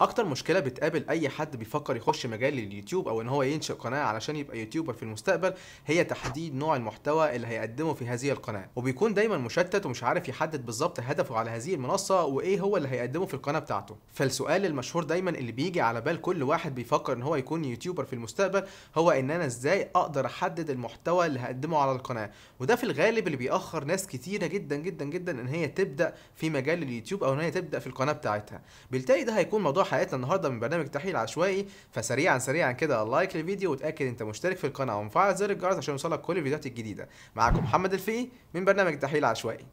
اكتر مشكله بتقابل اي حد بيفكر يخش مجال اليوتيوب او ان هو ينشئ قناه علشان يبقى يوتيوبر في المستقبل هي تحديد نوع المحتوى اللي هيقدمه في هذه القناه وبيكون دايما مشتت ومش عارف يحدد بالظبط هدفه على هذه المنصه وايه هو اللي هيقدمه في القناه بتاعته فالسؤال المشهور دايما اللي بيجي على بال كل واحد بيفكر ان هو يكون يوتيوبر في المستقبل هو ان انا ازاي اقدر احدد المحتوى اللي هقدمه على القناه وده في الغالب اللي بيأخر ناس كتيره جدا جدا جدا ان هي تبدا في مجال اليوتيوب او ان هي تبدا في القناه بتاعتها بالتالي ده هيكون موضوع حلقتنا النهارده من برنامج تحليل عشوائي فسريعا سريعا كده لايك للفيديو وتاكد انت مشترك في القناه ومفعل زر الجرس عشان يوصلك كل الفيديوهات الجديده معاكم محمد الفقي من برنامج تحليل عشوائي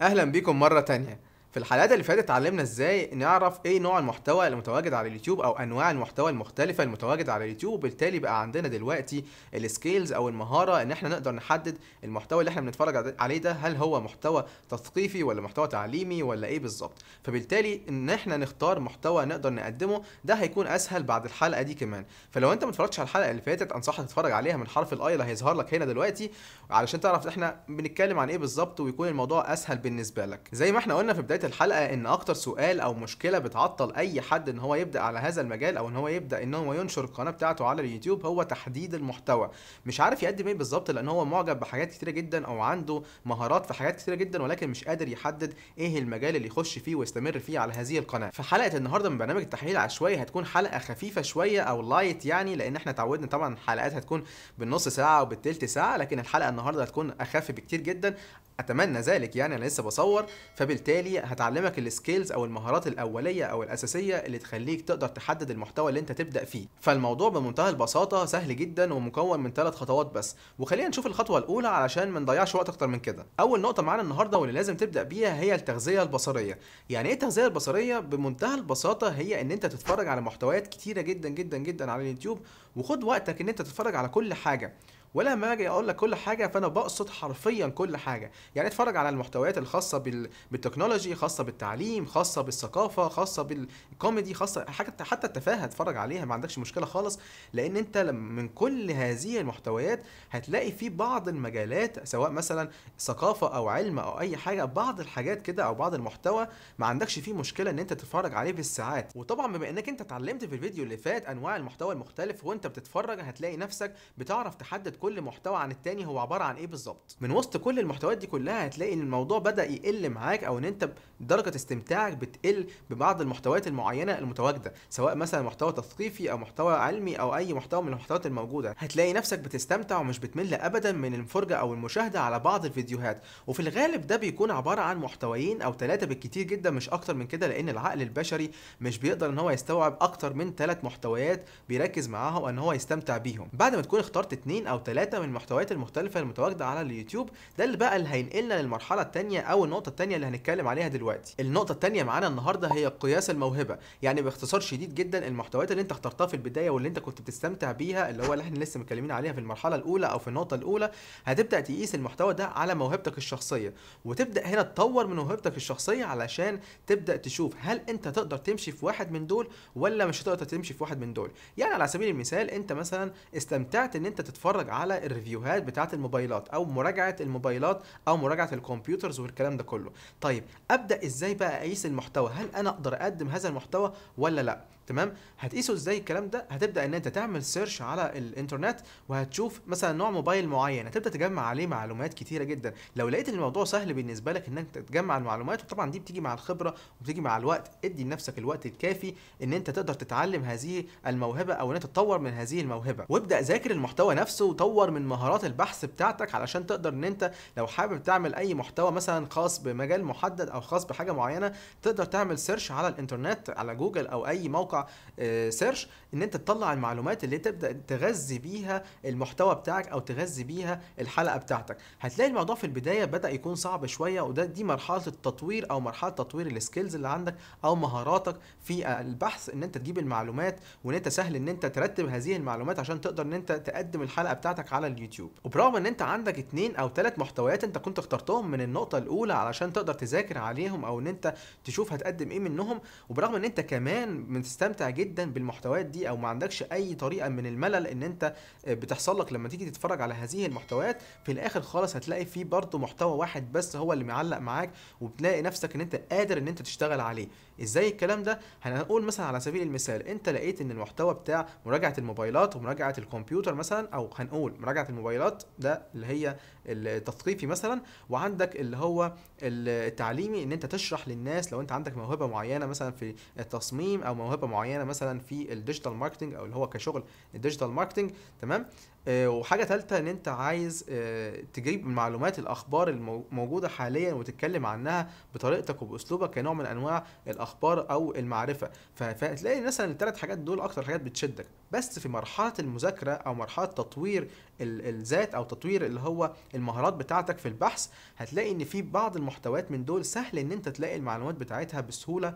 اهلا بيكم مره تانية في الحلقات اللي فاتت اتعلمنا ازاي نعرف ايه نوع المحتوى المتواجد على اليوتيوب او انواع المحتوى المختلفه المتواجد على اليوتيوب وبالتالي بقى عندنا دلوقتي السكيلز او المهاره ان احنا نقدر نحدد المحتوى اللي احنا بنتفرج عليه ده هل هو محتوى تثقيفي ولا محتوى تعليمي ولا ايه بالظبط فبالتالي ان احنا نختار محتوى نقدر نقدمه ده هيكون اسهل بعد الحلقه دي كمان فلو انت ما على الحلقه اللي فاتت انصحك تتفرج عليها من حرف الاي اللي هيظهر لك هنا دلوقتي علشان تعرف احنا بنتكلم عن ايه بالظبط ويكون الموضوع اسهل بالنسبه لك زي ما احنا قلنا في بدايه بدايه الحلقه ان اكتر سؤال او مشكله بتعطل اي حد ان هو يبدا على هذا المجال او ان هو يبدا ان هو ينشر القناه بتاعته على اليوتيوب هو تحديد المحتوى مش عارف يقدم ايه بالظبط لان هو معجب بحاجات كتيره جدا او عنده مهارات في حاجات كتيره جدا ولكن مش قادر يحدد ايه المجال اللي يخش فيه ويستمر فيه على هذه القناه فحلقه النهارده من برنامج التحليل العشوائي هتكون حلقه خفيفه شويه او لايت يعني لان احنا اتعودنا طبعا الحلقات هتكون بالنص ساعه او بالتلت ساعه لكن الحلقه النهارده هتكون اخف بكتير جدا اتمنى ذلك يعني انا لسه بصور فبالتالي هتعلمك السكيلز او المهارات الاوليه او الاساسيه اللي تخليك تقدر تحدد المحتوى اللي انت تبدا فيه فالموضوع بمنتهى البساطه سهل جدا ومكون من ثلاث خطوات بس وخلينا نشوف الخطوه الاولى علشان ما نضيعش وقت اكتر من كده اول نقطه معانا النهارده واللي لازم تبدا بيها هي التغذيه البصريه يعني ايه التغذيه البصريه بمنتهى البساطه هي ان انت تتفرج على محتويات كتيره جدا جدا جدا على اليوتيوب وخد وقتك ان انت تتفرج على كل حاجه ولا ما اجي اقول لك كل حاجه فانا بقصد حرفيا كل حاجه يعني اتفرج على المحتويات الخاصه بال... بالتكنولوجي خاصه بالتعليم خاصه بالثقافه خاصه بالكوميدي خاصه حاجه حتى التفاهه اتفرج عليها ما عندكش مشكله خالص لان انت من كل هذه المحتويات هتلاقي في بعض المجالات سواء مثلا ثقافه او علم او اي حاجه بعض الحاجات كده او بعض المحتوى ما عندكش فيه مشكله ان انت تتفرج عليه بالساعات وطبعا بما انك انت اتعلمت في الفيديو اللي فات انواع المحتوى المختلف وانت بتتفرج هتلاقي نفسك بتعرف تحدد كل محتوى عن التاني هو عباره عن ايه بالظبط من وسط كل المحتويات دي كلها هتلاقي ان الموضوع بدا يقل معاك او ان انت درجه استمتاعك بتقل ببعض المحتويات المعينه المتواجده سواء مثلا محتوى تثقيفي او محتوى علمي او اي محتوى من المحتويات الموجوده هتلاقي نفسك بتستمتع ومش بتمل ابدا من الفرجه او المشاهده على بعض الفيديوهات وفي الغالب ده بيكون عباره عن محتويين او ثلاثه بالكتير جدا مش اكتر من كده لان العقل البشري مش بيقدر ان هو يستوعب اكتر من ثلاث محتويات بيركز معاها وان هو يستمتع بيهم بعد ما تكون اخترت اثنين او ثلاثة من المحتويات المختلفة المتواجدة على اليوتيوب ده اللي بقى اللي هينقلنا للمرحلة الثانية أو النقطة الثانية اللي هنتكلم عليها دلوقتي النقطة الثانية معانا النهاردة هي قياس الموهبة يعني باختصار شديد جدا المحتويات اللي انت اخترتها في البداية واللي انت كنت بتستمتع بيها اللي هو اللي احنا لسه متكلمين عليها في المرحلة الأولى أو في النقطة الأولى هتبدأ تقيس المحتوى ده على موهبتك الشخصية وتبدأ هنا تطور من موهبتك الشخصية علشان تبدأ تشوف هل انت تقدر تمشي في واحد من دول ولا مش هتقدر تمشي في واحد من دول يعني على سبيل المثال انت مثلا استمتعت ان انت تتفرج على الريفيوهات بتاعه الموبايلات او مراجعه الموبايلات او مراجعه الكمبيوترز والكلام ده كله طيب ابدا ازاي بقى اقيس المحتوى هل انا اقدر اقدم هذا المحتوى ولا لا تمام هتقيسه ازاي الكلام ده هتبدا ان انت تعمل سيرش على الانترنت وهتشوف مثلا نوع موبايل معين هتبدا تجمع عليه معلومات كتيره جدا لو لقيت ان الموضوع سهل بالنسبه لك انك تجمع المعلومات وطبعا دي بتيجي مع الخبره وبتيجي مع الوقت ادي لنفسك الوقت الكافي ان انت تقدر تتعلم هذه الموهبه او ان انت تطور من هذه الموهبه وابدا ذاكر المحتوى نفسه وطور من مهارات البحث بتاعتك علشان تقدر ان انت لو حابب تعمل اي محتوى مثلا خاص بمجال محدد او خاص بحاجه معينه تقدر تعمل سيرش على الانترنت على جوجل او اي موقع Y, Serge ان انت تطلع المعلومات اللي تبدا تغذي بيها المحتوى بتاعك او تغذي بيها الحلقه بتاعتك هتلاقي الموضوع في البدايه بدا يكون صعب شويه وده دي مرحله التطوير او مرحله تطوير السكيلز اللي عندك او مهاراتك في البحث ان انت تجيب المعلومات وان انت سهل ان انت ترتب هذه المعلومات عشان تقدر ان انت تقدم الحلقه بتاعتك على اليوتيوب وبرغم ان انت عندك اثنين او ثلاث محتويات انت كنت اخترتهم من النقطه الاولى علشان تقدر تذاكر عليهم او ان انت تشوف هتقدم ايه منهم وبرغم ان انت كمان بتستمتع جدا بالمحتويات دي دي او ما عندكش اي طريقه من الملل ان انت آه، بتحصل لك لما تيجي تتفرج على هذه المحتويات في الاخر خالص هتلاقي في برضه محتوى واحد بس هو اللي معلق معاك وبتلاقي نفسك ان انت قادر ان انت تشتغل عليه ازاي الكلام ده هنقول مثلا على سبيل المثال انت لقيت ان المحتوى بتاع مراجعه الموبايلات ومراجعه الكمبيوتر مثلا او هنقول مراجعه الموبايلات ده اللي هي التثقيفي مثلا وعندك اللي هو التعليمي ان انت تشرح للناس لو انت عندك موهبه معينه مثلا في التصميم او موهبه معينه مثلا في الديجيتال ماركتنج او اللي هو كشغل الديجيتال ماركتنج تمام آه، وحاجه ثالثه ان انت عايز آه، تجيب معلومات الاخبار الموجوده حاليا وتتكلم عنها بطريقتك وباسلوبك كنوع من انواع الاخبار او المعرفه فتلاقي مثلا الثلاث حاجات دول اكتر حاجات بتشدك بس في مرحله المذاكره او مرحله تطوير الذات او تطوير اللي هو المهارات بتاعتك في البحث هتلاقي ان في بعض المحتويات من دول سهل ان انت تلاقي المعلومات بتاعتها بسهوله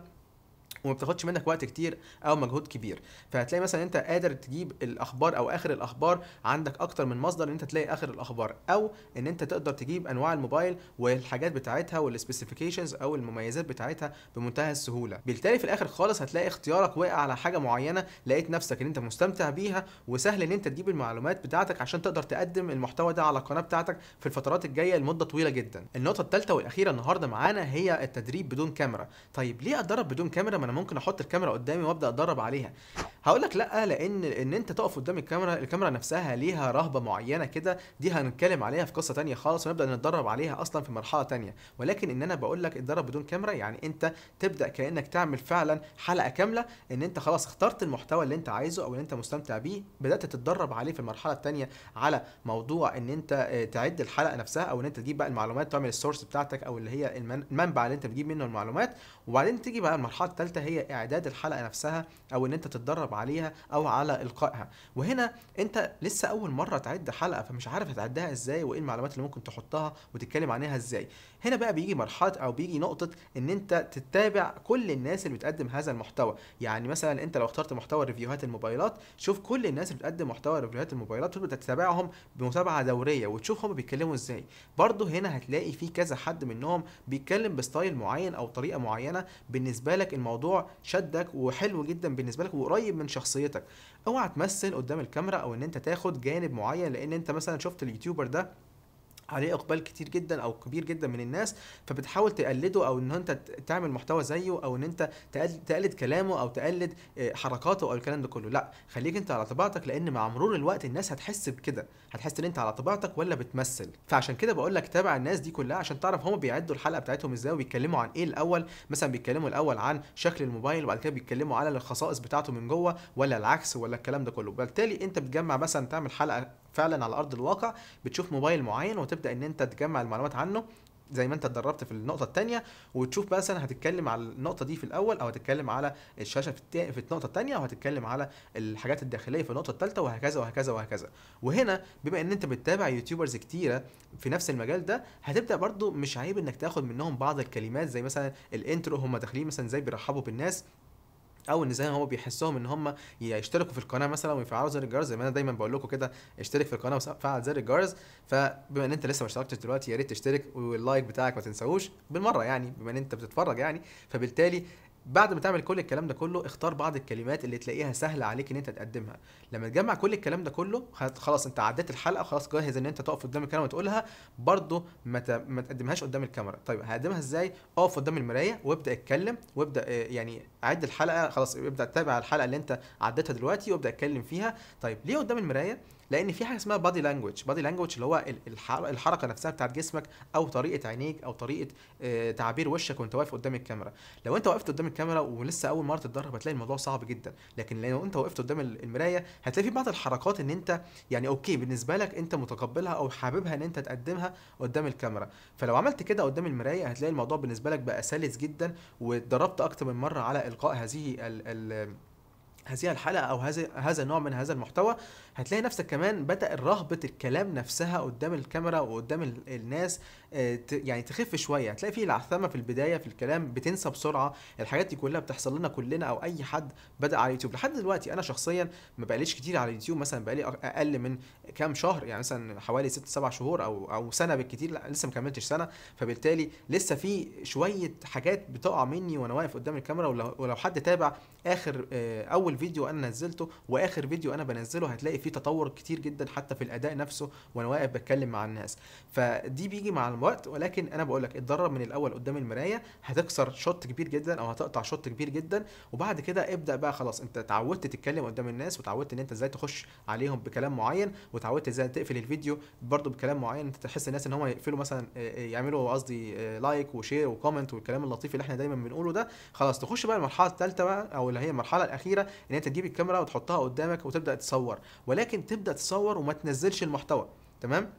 وما بتاخدش منك وقت كتير او مجهود كبير فهتلاقي مثلا انت قادر تجيب الاخبار او اخر الاخبار عندك اكتر من مصدر ان انت تلاقي اخر الاخبار او ان انت تقدر تجيب انواع الموبايل والحاجات بتاعتها والسبيسيفيكيشنز او المميزات بتاعتها بمنتهى السهوله بالتالي في الاخر خالص هتلاقي اختيارك واقع على حاجه معينه لقيت نفسك ان انت مستمتع بيها وسهل ان انت تجيب المعلومات بتاعتك عشان تقدر تقدم المحتوى ده على القناه بتاعتك في الفترات الجايه لمده طويله جدا النقطه الثالثه والاخيره النهارده معانا هي التدريب بدون كاميرا طيب ليه اتدرب بدون كاميرا ما ممكن احط الكاميرا قدامي وابدا اتدرب عليها هقول لك لا لان ان انت تقف قدام الكاميرا الكاميرا نفسها ليها رهبه معينه كده دي هنتكلم عليها في قصه تانية خالص ونبدا نتدرب عليها اصلا في مرحله تانية ولكن ان انا بقول لك اتدرب بدون كاميرا يعني انت تبدا كانك تعمل فعلا حلقه كامله ان انت خلاص اخترت المحتوى اللي انت عايزه او اللي انت مستمتع بيه بدات تتدرب عليه في المرحله التانية على موضوع ان انت آه، تعد الحلقه نفسها او ان انت تجيب بقى المعلومات تعمل السورس بتاعتك او اللي هي المنبع اللي انت بتجيب منه المعلومات وبعدين تيجي بقى المرحله الثالثه هي اعداد الحلقه نفسها او ان انت تتدرب عليها او على القائها وهنا انت لسه اول مره تعد حلقه فمش عارف هتعدها ازاي وايه المعلومات اللي ممكن تحطها وتتكلم عنها ازاي هنا بقى بيجي مرحله او بيجي نقطه ان انت تتابع كل الناس اللي بتقدم هذا المحتوى يعني مثلا انت لو اخترت محتوى ريفيوهات الموبايلات شوف كل الناس اللي بتقدم محتوى ريفيوهات الموبايلات وتبدا تتابعهم بمتابعه دوريه وتشوف هم بيتكلموا ازاي برضه هنا هتلاقي في كذا حد منهم بيتكلم بستايل معين او طريقه معينه بالنسبه لك الموضوع شدك وحلو جدا بالنسبه لك وقريب من شخصيتك اوعى تمثل قدام الكاميرا او ان انت تاخد جانب معين لان انت مثلا شفت اليوتيوبر ده عليه اقبال كتير جدا او كبير جدا من الناس فبتحاول تقلده او ان انت تعمل محتوى زيه او ان انت تقلد كلامه او تقلد آه، حركاته او الكلام ده كله لا خليك انت على طبيعتك لان مع مرور الوقت الناس هتحس بكده هتحس ان انت على طبيعتك ولا بتمثل فعشان كده بقول لك تابع الناس دي كلها عشان تعرف هما بيعدوا الحلقه بتاعتهم ازاي وبيتكلموا عن ايه الاول مثلا بيتكلموا الاول عن شكل الموبايل وبعد كده بيتكلموا على الخصائص بتاعته من جوه ولا العكس ولا الكلام ده كله بالتالي انت بتجمع مثلا تعمل حلقه فعلا على ارض الواقع بتشوف موبايل معين وتبدا ان انت تجمع المعلومات عنه زي ما انت اتدربت في النقطه الثانيه وتشوف مثلا هتتكلم على النقطه دي في الاول او هتتكلم على الشاشه في, في النقطه الثانيه او هتتكلم على الحاجات الداخليه في النقطه الثالثه وهكذا وهكذا وهكذا وهنا بما ان انت بتتابع يوتيوبرز كتيره في نفس المجال ده هتبدا برضو مش عيب انك تاخد منهم بعض الكلمات زي مثلا الانترو هم داخلين مثلا ازاي بيرحبوا بالناس او ان زي ما هو بيحسهم ان هم يشتركوا في القناه مثلا ويفعلوا زر الجرس زي ما انا دايما بقول لكم كده اشترك في القناه وفعل زر الجرس فبما ان انت لسه ما اشتركتش دلوقتي يا ريت تشترك واللايك بتاعك ما تنساهوش بالمره يعني بما ان انت بتتفرج يعني فبالتالي بعد ما تعمل كل الكلام ده كله اختار بعض الكلمات اللي تلاقيها سهله عليك ان انت تقدمها لما تجمع كل الكلام ده كله خلاص انت عديت الحلقه خلاص جاهز ان انت تقف قدام الكاميرا وتقولها برده ما, ما تقدمهاش قدام الكاميرا طيب هقدمها ازاي اقف قدام المرايه وابدا اتكلم وابدا آه، يعني عد الحلقه خلاص ابدا تتابع الحلقه اللي انت عديتها دلوقتي وابدا اتكلم فيها طيب ليه قدام المرايه لان في حاجه اسمها بادي لانجوج بادي لانجوج اللي هو الحركه نفسها بتاعت جسمك او طريقه عينيك او طريقه آه، تعبير وشك وانت واقف قدام الكاميرا لو انت وقفت قدام الكاميرا ولسه اول مره تتدرب هتلاقي الموضوع صعب جدا لكن لو انت وقفت قدام المرايه هتلاقي في بعض الحركات ان انت يعني اوكي بالنسبه لك انت متقبلها او حاببها ان انت تقدمها قدام الكاميرا فلو عملت كده قدام المرايه هتلاقي الموضوع بالنسبه لك بقى سلس جدا واتدربت اكتر من مره على القاء هذه ال ال هذه الحلقه او هذا هذا النوع من هذا المحتوى هتلاقي نفسك كمان بدا رهبه الكلام نفسها قدام الكاميرا وقدام الناس آه، يعني تخف شويه هتلاقي في العثمه في البدايه في الكلام بتنسى بسرعه الحاجات دي كلها بتحصل لنا كلنا او اي حد بدا على اليوتيوب لحد دلوقتي انا شخصيا ما بقاليش كتير على اليوتيوب مثلا بقالي اقل من كام شهر يعني مثلا حوالي ست سبع شهور او او سنه بالكتير لا لسه ما كملتش سنه فبالتالي لسه في شويه حاجات بتقع مني وانا واقف قدام الكاميرا ولو حد تابع اخر آه، اول اول فيديو انا نزلته واخر فيديو انا بنزله هتلاقي فيه تطور كتير جدا حتى في الاداء نفسه وانا واقف بتكلم مع الناس فدي بيجي مع الوقت ولكن انا بقول لك اتدرب من الاول قدام المرايه هتكسر شوت كبير جدا او هتقطع شوت كبير جدا وبعد كده ابدا بقى خلاص انت اتعودت تتكلم قدام الناس وتعودت ان انت ازاي تخش عليهم بكلام معين وتعودت ازاي تقفل الفيديو برده بكلام معين انت تحس الناس ان هم يقفلوا مثلا آه، آه، يعملوا قصدي لايك وشير وكومنت والكلام اللطيف اللي احنا دايما بنقوله ده خلاص تخش بقى المرحله الثالثه بقى او اللي هي المرحله الاخيره ان انت تجيب الكاميرا وتحطها قدامك وتبدا تصور ولكن تبدا تصور وما تنزلش المحتوى تمام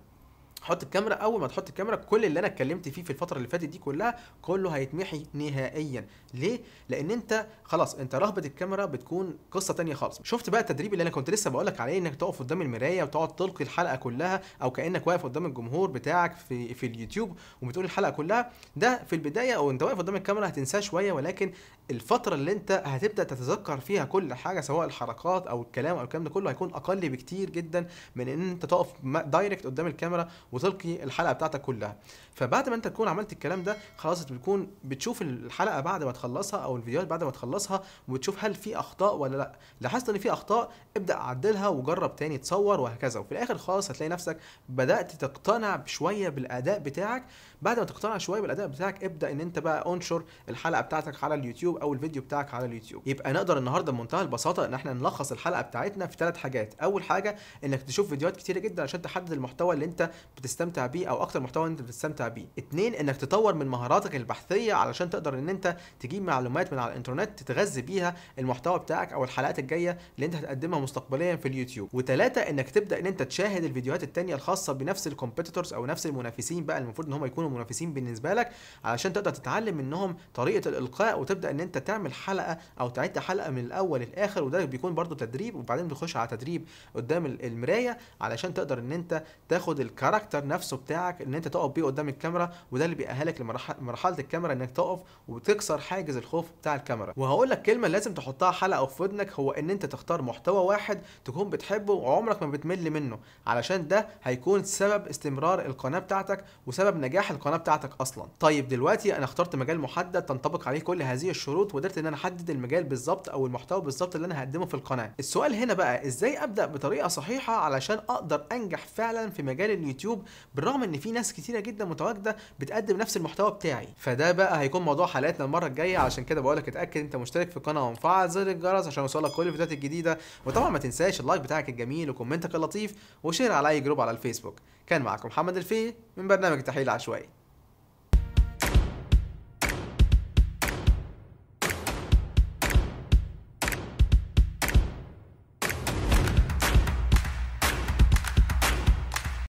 حط الكاميرا اول ما تحط الكاميرا كل اللي انا اتكلمت فيه في الفتره اللي فاتت دي كلها كله هيتمحي نهائيا ليه لان انت خلاص انت رهبه الكاميرا بتكون قصه تانية خالص شفت بقى التدريب اللي انا كنت لسه بقول لك عليه انك تقف قدام المرايه وتقعد تلقي الحلقه كلها او كانك واقف قدام الجمهور بتاعك في في اليوتيوب وبتقول الحلقه كلها ده في البدايه وانت واقف قدام الكاميرا هتنساه شويه ولكن الفتره اللي انت هتبدا تتذكر فيها كل حاجه سواء الحركات او الكلام او الكلام ده كله هيكون اقل بكتير جدا من ان انت تقف دايركت قدام الكاميرا وتلقي الحلقه بتاعتك كلها فبعد ما انت تكون عملت الكلام ده خلاص بتكون بتشوف الحلقه بعد ما تخلصها او الفيديوهات بعد ما تخلصها وبتشوف هل في اخطاء ولا لا لاحظت ان في اخطاء ابدا عدلها وجرب تاني تصور وهكذا وفي الاخر خالص هتلاقي نفسك بدات تقتنع شويه بالاداء بتاعك بعد ما تقتنع شويه بالاداء بتاعك ابدا ان انت بقى انشر الحلقه بتاعتك على اليوتيوب او الفيديو بتاعك على اليوتيوب يبقى نقدر النهارده بمنتهى البساطه ان احنا نلخص الحلقه بتاعتنا في ثلاث حاجات اول حاجه انك تشوف فيديوهات كتيره جدا عشان تحدد المحتوى اللي انت بتستمتع بيه او اكتر محتوى انت بتستمتع بيه اتنين انك تطور من مهاراتك البحثيه علشان تقدر ان انت تجيب معلومات من على الانترنت تتغذى بيها المحتوى بتاعك او الحلقات الجايه اللي انت هتقدمها مستقبليا في اليوتيوب وتلاتة انك تبدا ان انت تشاهد الفيديوهات التانية الخاصه بنفس الكومبيتيتورز او نفس المنافسين بقى المفروض ان هم يكونوا منافسين بالنسبه لك علشان تقدر تتعلم منهم طريقه الالقاء وتبدا ان انت تعمل حلقه او تعد حلقه من الاول للاخر وده بيكون برده تدريب وبعدين بتخش على تدريب قدام المرايه علشان تقدر ان انت تاخد الكاركتر الكاركتر نفسه بتاعك ان انت تقف بيه قدام الكاميرا وده اللي بيأهلك لمرحله الكاميرا انك تقف وتكسر حاجز الخوف بتاع الكاميرا وهقول لك كلمه لازم تحطها حلقه في ودنك هو ان انت تختار محتوى واحد تكون بتحبه وعمرك ما بتمل منه علشان ده هيكون سبب استمرار القناه بتاعتك وسبب نجاح القناه بتاعتك اصلا طيب دلوقتي انا اخترت مجال محدد تنطبق عليه كل هذه الشروط وقدرت ان انا احدد المجال بالظبط او المحتوى بالظبط اللي انا هقدمه في القناه السؤال هنا بقى ازاي ابدا بطريقه صحيحه علشان اقدر انجح فعلا في مجال اليوتيوب اليوتيوب بالرغم ان في ناس كتيره جدا متواجده بتقدم نفس المحتوى بتاعي فده بقى هيكون موضوع حلقتنا المره الجايه عشان كده بقول لك اتاكد انت مشترك في القناه ومفعل زر الجرس عشان يوصلك كل الفيديوهات الجديده وطبعا ما تنساش اللايك بتاعك الجميل وكومنتك اللطيف وشير على اي جروب على الفيسبوك كان معكم محمد الفي من برنامج تحليل عشوائي